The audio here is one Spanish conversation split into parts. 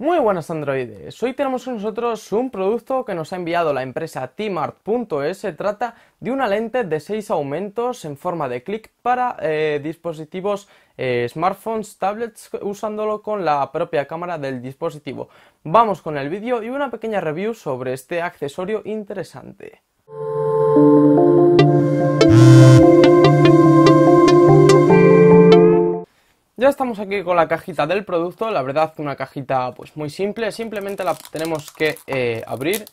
Muy buenas androides, hoy tenemos con nosotros un producto que nos ha enviado la empresa Timart.es. Se trata de una lente de 6 aumentos en forma de clic para eh, dispositivos eh, smartphones, tablets, usándolo con la propia cámara del dispositivo. Vamos con el vídeo y una pequeña review sobre este accesorio interesante. Ya estamos aquí con la cajita del producto, la verdad una cajita pues muy simple, simplemente la tenemos que eh, abrir.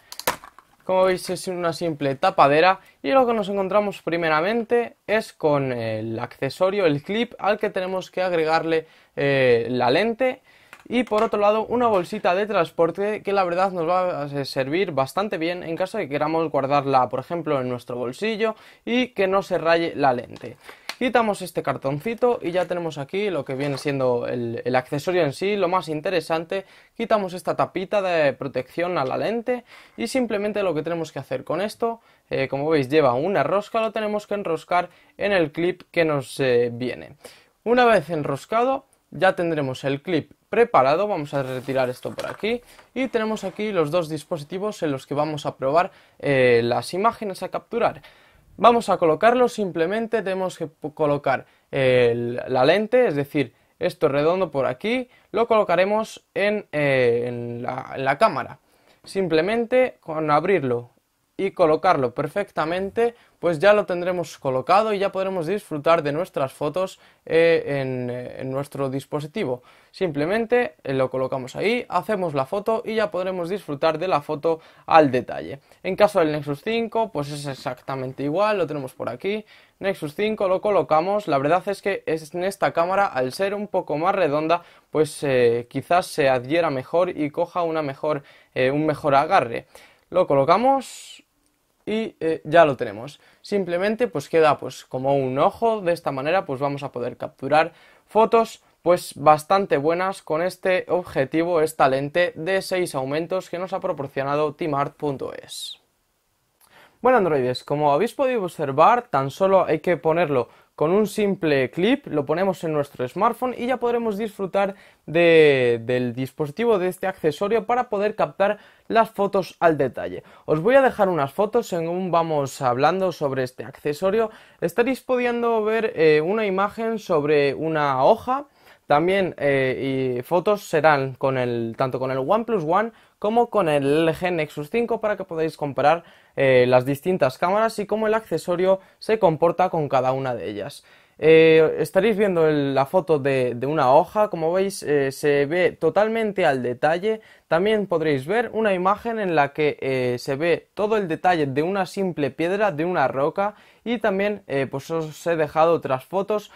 Como veis es una simple tapadera y lo que nos encontramos primeramente es con el accesorio, el clip al que tenemos que agregarle eh, la lente y por otro lado una bolsita de transporte que la verdad nos va a servir bastante bien en caso de que queramos guardarla por ejemplo en nuestro bolsillo y que no se raye la lente. Quitamos este cartoncito y ya tenemos aquí lo que viene siendo el, accesorio en sí, lo más interesante. Quitamos esta tapita de protección a la lente y simplemente lo que tenemos que hacer con esto eh, como veis lleva una rosca, lo tenemos que enroscar en el clip que nos eh, viene. Una vez enroscado ya tendremos el clip preparado, vamos a retirar esto por aquí y tenemos aquí los dos dispositivos en los que vamos a probar eh, las imágenes a capturar. Vamos a colocarlo, simplemente tenemos que colocar la lente, es decir, esto redondo por aquí, lo colocaremos en eh, la cámara. Simplemente con abrirlo y colocarlo perfectamente, pues ya lo tendremos colocado y ya podremos disfrutar de nuestras fotos eh, eh, en, nuestro dispositivo. Simplemente eh, lo colocamos ahí, hacemos la foto y ya podremos disfrutar de la foto al detalle. En caso del Nexus 5, pues es exactamente igual, lo tenemos por aquí. Nexus 5 lo colocamos, la verdad es que es en esta cámara, al ser un poco más redonda, pues quizás se adhiera mejor y coja una mejor, un mejor agarre. Lo colocamos y eh, ya lo tenemos. Simplemente pues queda pues como un ojo, de esta manera pues vamos a poder capturar fotos pues bastante buenas con este objetivo, esta lente de 6 aumentos que nos ha proporcionado teamart.es. Bueno androides, como habéis podido observar, tan solo hay que ponerlo con un simple clip lo ponemos en nuestro smartphone y ya podremos disfrutar del dispositivo de este accesorio para poder captar las fotos al detalle. Os voy a dejar unas fotos un vamos hablando sobre este accesorio. Estaréis pudiendo ver eh, una imagen sobre una hoja. También eh, y fotos serán con el, tanto con el OnePlus One como con el LG Nexus 5 para que podáis comparar eh, las distintas cámaras y cómo el accesorio se comporta con cada una de ellas. Eh, estaréis viendo la foto de, una hoja, como veis eh, se ve totalmente al detalle. También podréis ver una imagen en la que se ve todo el detalle de una simple piedra, de una roca y también pues os he dejado otras fotos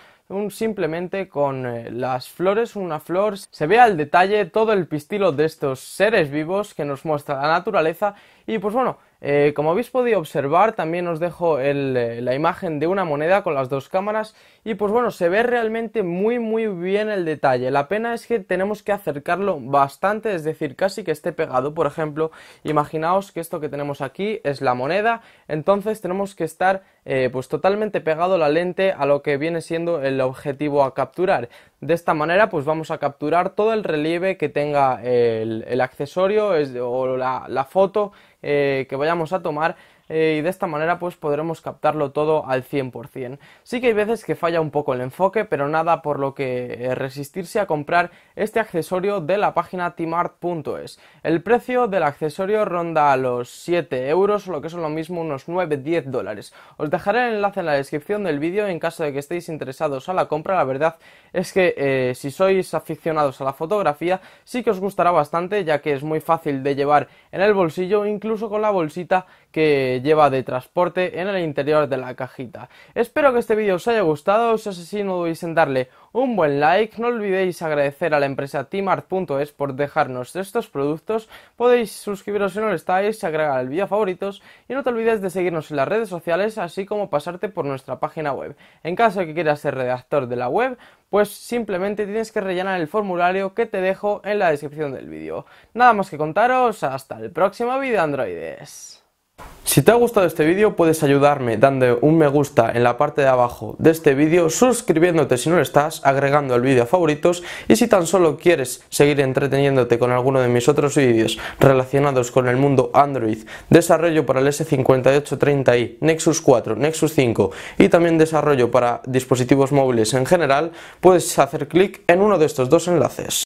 simplemente con eh, las flores, una flor, se ve al detalle todo el pistilo de estos seres vivos que nos muestra la naturaleza y pues bueno, eh, como habéis podido observar también os dejo eh, la imagen de una moneda con las dos cámaras y pues bueno, se ve realmente muy muy bien el detalle, la pena es que tenemos que acercarlo bastante, es decir, casi que esté pegado, por ejemplo, imaginaos que esto que tenemos aquí es la moneda, entonces tenemos que estar eh, pues totalmente pegado la lente a lo que viene siendo el objetivo a capturar. De esta manera pues vamos a capturar todo el relieve que tenga el, accesorio o la, foto eh, que vayamos a tomar eh, y de esta manera pues podremos captarlo todo al 100%. Sí que hay veces que falla un poco el enfoque, pero nada por lo que eh, resistirse a comprar este accesorio de la página timart.es. El precio del accesorio ronda a los 7 euros, lo que son lo mismo unos 9-10 dólares. Os dejaré el enlace en la descripción del vídeo en caso de que estéis interesados a la compra. La verdad es que eh, si sois aficionados a la fotografía, sí que os gustará bastante, ya que es muy fácil de llevar en el bolsillo, incluso con la bolsita que lleva de transporte en el interior de la cajita. Espero que este vídeo os haya gustado, si es así no dudéis en darle un buen like, no olvidéis agradecer a la empresa timart.es por dejarnos estos productos, podéis suscribiros si no lo estáis, agregar el vídeo a favoritos y no te olvides de seguirnos en las redes sociales así como pasarte por nuestra página web. En caso de que quieras ser redactor de la web, pues simplemente tienes que rellenar el formulario que te dejo en la descripción del vídeo. Nada más que contaros, hasta el próximo vídeo androides. Si te ha gustado este vídeo puedes ayudarme dando un me gusta en la parte de abajo de este vídeo, suscribiéndote si no lo estás, agregando el vídeo a favoritos y si tan solo quieres seguir entreteniéndote con alguno de mis otros vídeos relacionados con el mundo Android, desarrollo para el S5830i, Nexus 4, Nexus 5 y también desarrollo para dispositivos móviles en general, puedes hacer clic en uno de estos dos enlaces.